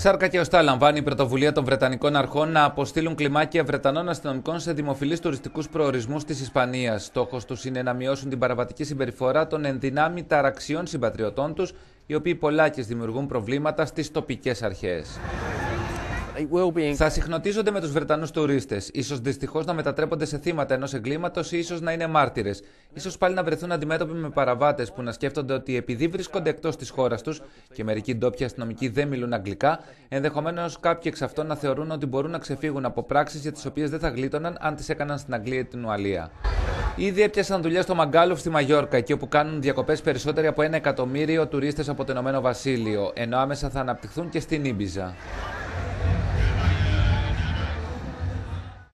σάρκα και οστά λαμβάνει η πρωτοβουλία των Βρετανικών αρχών να αποστείλουν κλιμάκια Βρετανών αστυνομικών σε δημοφιλείς τουριστικούς προορισμούς της Ισπανίας. Στόχος τους είναι να μειώσουν την παραβατική συμπεριφορά των ενδυνάμει ταραξιών συμπατριωτών τους, οι οποίοι πολλάκι δημιουργούν προβλήματα στις τοπικές αρχές. Θα συχνοτίζονται με τους Βρετανούς τουρίστες, ίσως δυστυχώς να μετατρέπονται σε θύματα ενός εγκλήματος ή ίσως να είναι μάρτυρες ίσως πάλι να βρεθούν αντιμέτωποι με παραβάτες που να σκέφτονται ότι επειδή βρίσκονται εκτός της χώρας τους και μερικοί ντόπιοι αστυνομικοί δεν μιλούν αγγλικά, ενδεχομένως κάποιοι εξ αυτών να θεωρούν ότι μπορούν να ξεφύγουν από πράξεις για τις οποίες δεν θα γλίτωναν αν τις έκαναν στην Αγγλία ή την Ουαλία. Ήδη έπιασαν δουλειά στο Μαγκάλουφ στη Μαγιόρκα, εκεί όπου κάνουν διακοπές περισσότεροι από ένα εκατομμύριο τουρίστες από το Ηνωμένο Βασίλειο, ενώ άμεσα θα αναπτυχθούν και στην Ήμπιζα.